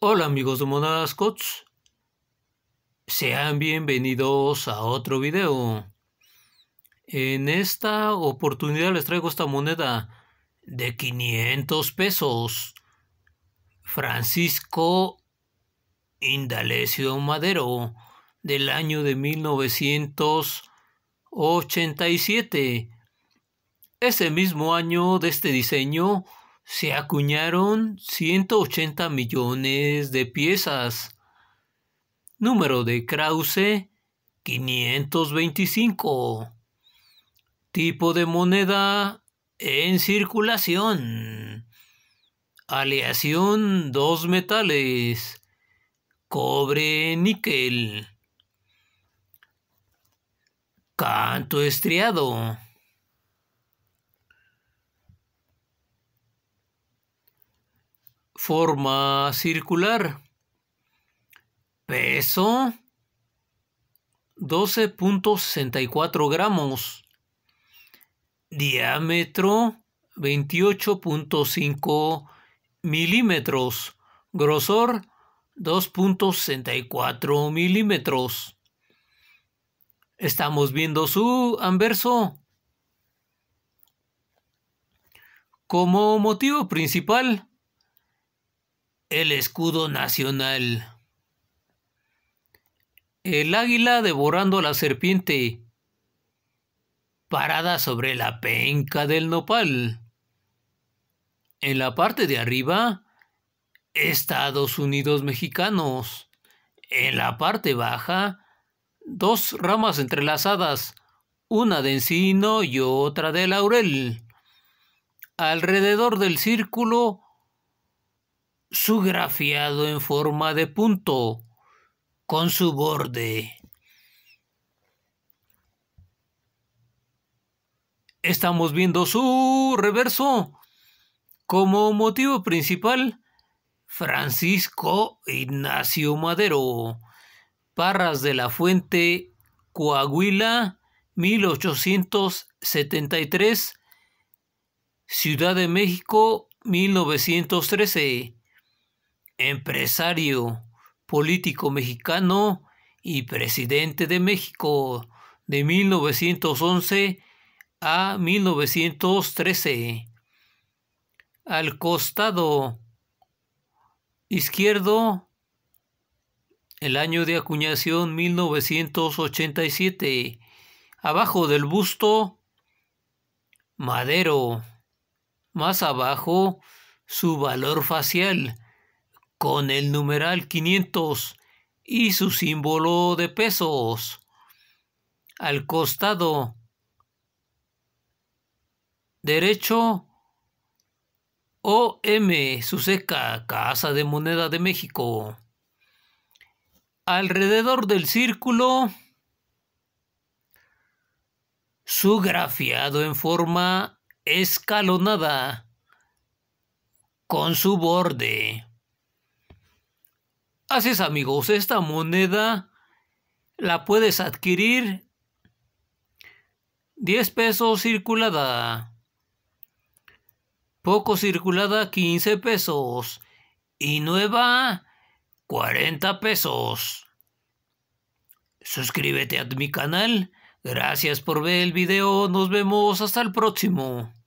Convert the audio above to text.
Hola amigos de Monadas Cots, sean bienvenidos a otro video. En esta oportunidad les traigo esta moneda de 500 pesos. Francisco Indalecio Madero del año de 1987. Ese mismo año de este diseño se acuñaron 180 millones de piezas. Número de Krause 525. Tipo de moneda en circulación. Aleación dos metales. Cobre, níquel. Canto estriado. Forma circular. Peso 12.64 gramos. Diámetro 28.5 milímetros. Grosor 2.64 milímetros. Estamos viendo su anverso. Como motivo principal, el escudo nacional. El águila devorando a la serpiente. Parada sobre la penca del nopal. En la parte de arriba, Estados Unidos mexicanos. En la parte baja, dos ramas entrelazadas, una de encino y otra de laurel. Alrededor del círculo, su grafiado en forma de punto con su borde. Estamos viendo su reverso como motivo principal. Francisco Ignacio Madero, Parras de la Fuente, Coahuila, 1873, Ciudad de México, 1913 empresario, político mexicano y presidente de México de 1911 a 1913. Al costado izquierdo, el año de acuñación 1987. Abajo del busto, Madero. Más abajo, su valor facial con el numeral 500 y su símbolo de pesos. Al costado derecho OM seca, Casa de Moneda de México. Alrededor del círculo, su grafiado en forma escalonada con su borde. Así es amigos, esta moneda la puedes adquirir 10 pesos circulada, poco circulada 15 pesos y nueva 40 pesos. Suscríbete a mi canal. Gracias por ver el video. Nos vemos hasta el próximo.